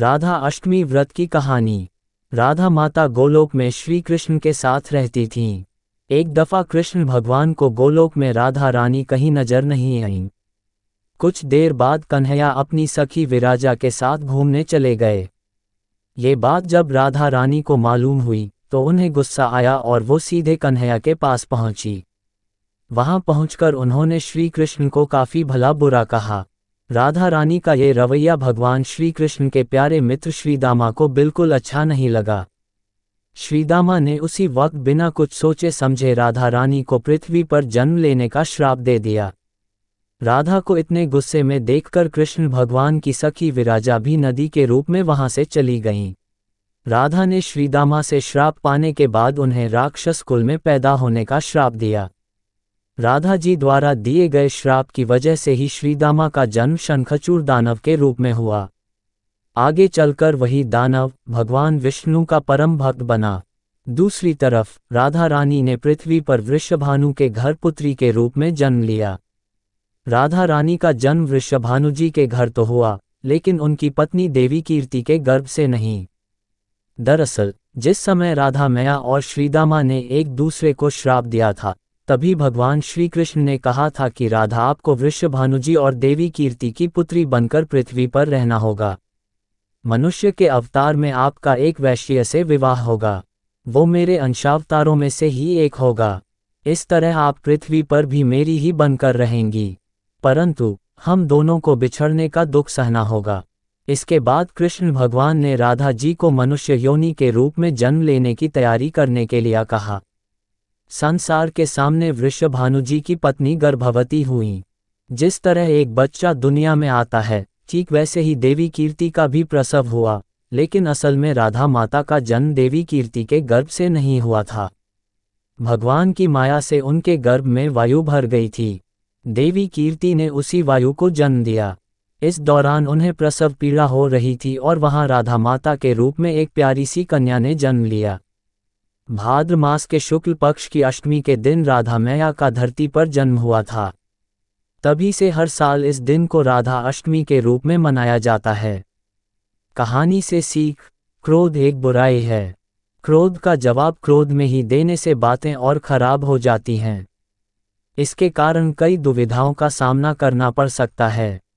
राधा अष्टमी व्रत की कहानी राधा माता गोलोक में श्री कृष्ण के साथ रहती थीं। एक दफा कृष्ण भगवान को गोलोक में राधा रानी कहीं नजर नहीं आईं। कुछ देर बाद कन्हैया अपनी सखी विराजा के साथ घूमने चले गए ये बात जब राधा रानी को मालूम हुई तो उन्हें गुस्सा आया और वो सीधे कन्हैया के पास पहुंची वहां पहुंचकर उन्होंने श्री कृष्ण को काफी भला बुरा कहा राधा रानी का ये रवैया भगवान श्री कृष्ण के प्यारे मित्र श्रीदामा को बिल्कुल अच्छा नहीं लगा श्रीदामा ने उसी वक्त बिना कुछ सोचे समझे राधा रानी को पृथ्वी पर जन्म लेने का श्राप दे दिया राधा को इतने गुस्से में देखकर कृष्ण भगवान की सखी विराजा भी नदी के रूप में वहां से चली गईं राधा ने श्रीदामा से श्राप पाने के बाद उन्हें राक्षस कुल में पैदा होने का श्राप दिया राधा जी द्वारा दिए गए श्राप की वजह से ही श्रीदामा का जन्म शंखचूर दानव के रूप में हुआ आगे चलकर वही दानव भगवान विष्णु का परम भक्त बना दूसरी तरफ राधा रानी ने पृथ्वी पर वृषभानु के घर पुत्री के रूप में जन्म लिया राधा रानी का जन्म वृषभानु जी के घर तो हुआ लेकिन उनकी पत्नी देवी कीर्ति के गर्भ से नहीं दरअसल जिस समय राधा मैया और श्रीदामा ने एक दूसरे को श्राप दिया था तभी भगवान श्री कृष्ण ने कहा था कि राधा आपको वृक्ष भानुजी और देवी कीर्ति की पुत्री बनकर पृथ्वी पर रहना होगा मनुष्य के अवतार में आपका एक वैश्य से विवाह होगा वो मेरे अंशावतारों में से ही एक होगा इस तरह आप पृथ्वी पर भी मेरी ही बनकर रहेंगी परंतु हम दोनों को बिछड़ने का दुख सहना होगा इसके बाद कृष्ण भगवान ने राधा जी को मनुष्य योनि के रूप में जन्म लेने की तैयारी करने के लिए कहा संसार के सामने वृषभानुजी की पत्नी गर्भवती हुई जिस तरह एक बच्चा दुनिया में आता है ठीक वैसे ही देवी कीर्ति का भी प्रसव हुआ लेकिन असल में राधा माता का जन्म देवी कीर्ति के गर्भ से नहीं हुआ था भगवान की माया से उनके गर्भ में वायु भर गई थी देवी कीर्ति ने उसी वायु को जन्म दिया इस दौरान उन्हें प्रसव पीड़ा हो रही थी और वहां राधा माता के रूप में एक प्यारी सी कन्या ने जन्म लिया भाद्र मास के शुक्ल पक्ष की अष्टमी के दिन राधा मैया का धरती पर जन्म हुआ था तभी से हर साल इस दिन को राधा अष्टमी के रूप में मनाया जाता है कहानी से सीख क्रोध एक बुराई है क्रोध का जवाब क्रोध में ही देने से बातें और खराब हो जाती हैं इसके कारण कई दुविधाओं का सामना करना पड़ सकता है